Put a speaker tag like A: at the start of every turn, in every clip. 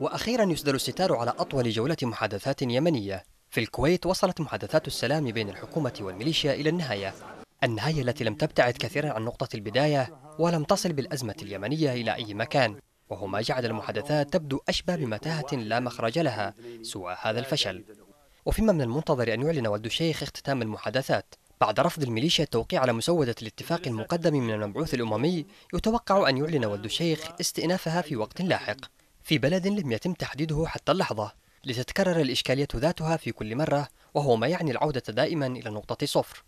A: وأخيرا يسدل الستار على أطول جولة محادثات يمنية في الكويت وصلت محادثات السلام بين الحكومة والميليشيا إلى النهاية النهاية التي لم تبتعد كثيرا عن نقطة البداية ولم تصل بالأزمة اليمنية إلى أي مكان وهو ما جعل المحادثات تبدو أشبه بمتاهة لا مخرج لها سوى هذا الفشل وفيما من المنتظر أن يعلن ولد الشيخ اختتام المحادثات بعد رفض الميليشيا التوقيع على مسودة الاتفاق المقدم من المبعوث الأممي يتوقع أن يعلن ولد الشيخ استئنافها في وقت لاحق في بلد لم يتم تحديده حتى اللحظة لتتكرر الإشكالية ذاتها في كل مرة وهو ما يعني العودة دائما إلى نقطة صفر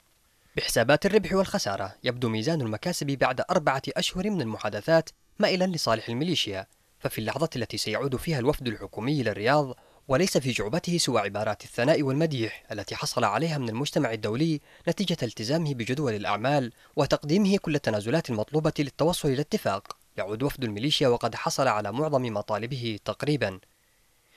A: بحسابات الربح والخسارة يبدو ميزان المكاسب بعد أربعة أشهر من المحادثات مائلا لصالح الميليشيا ففي اللحظة التي سيعود فيها الوفد الحكومي للرياض وليس في جعبته سوى عبارات الثناء والمديح التي حصل عليها من المجتمع الدولي نتيجة التزامه بجدول الأعمال وتقديمه كل التنازلات المطلوبة للتوصل إلى اتفاق يعود وفد الميليشيا وقد حصل على معظم مطالبه تقريبا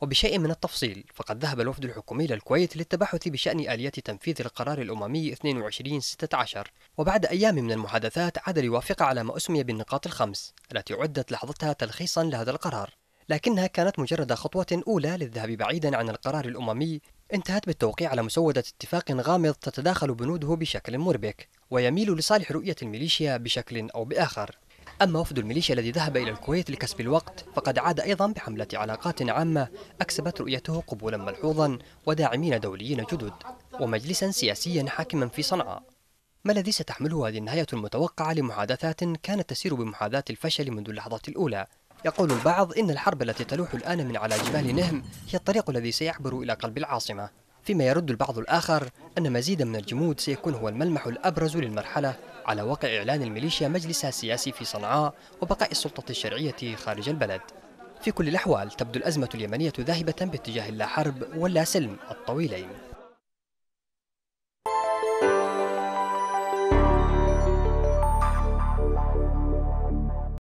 A: وبشيء من التفصيل فقد ذهب الوفد الحكومي للكويت للتبحث بشأن آلية تنفيذ القرار الأممي 2216 وبعد أيام من المحادثات عاد ليوافق على ما أسمي بالنقاط الخمس التي عدت لحظتها تلخيصا لهذا القرار لكنها كانت مجرد خطوة أولى للذهاب بعيدا عن القرار الأممي انتهت بالتوقيع على مسودة اتفاق غامض تتداخل بنوده بشكل مربك ويميل لصالح رؤية الميليشيا بشكل أو بآخر أما وفد الميليشيا الذي ذهب إلى الكويت لكسب الوقت فقد عاد أيضا بحملة علاقات عامة أكسبت رؤيته قبولا ملحوظا وداعمين دوليين جدد ومجلسا سياسيا حاكما في صنعاء ما الذي ستحمله هذه النهاية المتوقعة لمحادثات كانت تسير بمحاذاة الفشل منذ اللحظة الأولى يقول البعض إن الحرب التي تلوح الآن من على جبال نهم هي الطريق الذي سيعبر إلى قلب العاصمة فيما يرد البعض الآخر أن مزيدا من الجمود سيكون هو الملمح الأبرز للمرحلة على وقع إعلان الميليشيا مجلسها السياسي في صنعاء وبقاء السلطة الشرعية خارج البلد في كل الأحوال تبدو الأزمة اليمنية ذاهبة باتجاه اللا حرب واللا سلم الطويلين